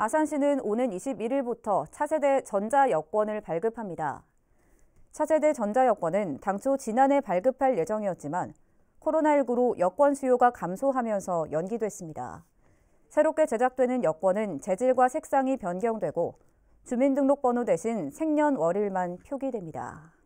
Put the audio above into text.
아산시는 오는 21일부터 차세대 전자여권을 발급합니다. 차세대 전자여권은 당초 지난해 발급할 예정이었지만 코로나19로 여권 수요가 감소하면서 연기됐습니다. 새롭게 제작되는 여권은 재질과 색상이 변경되고 주민등록번호 대신 생년월일만 표기됩니다.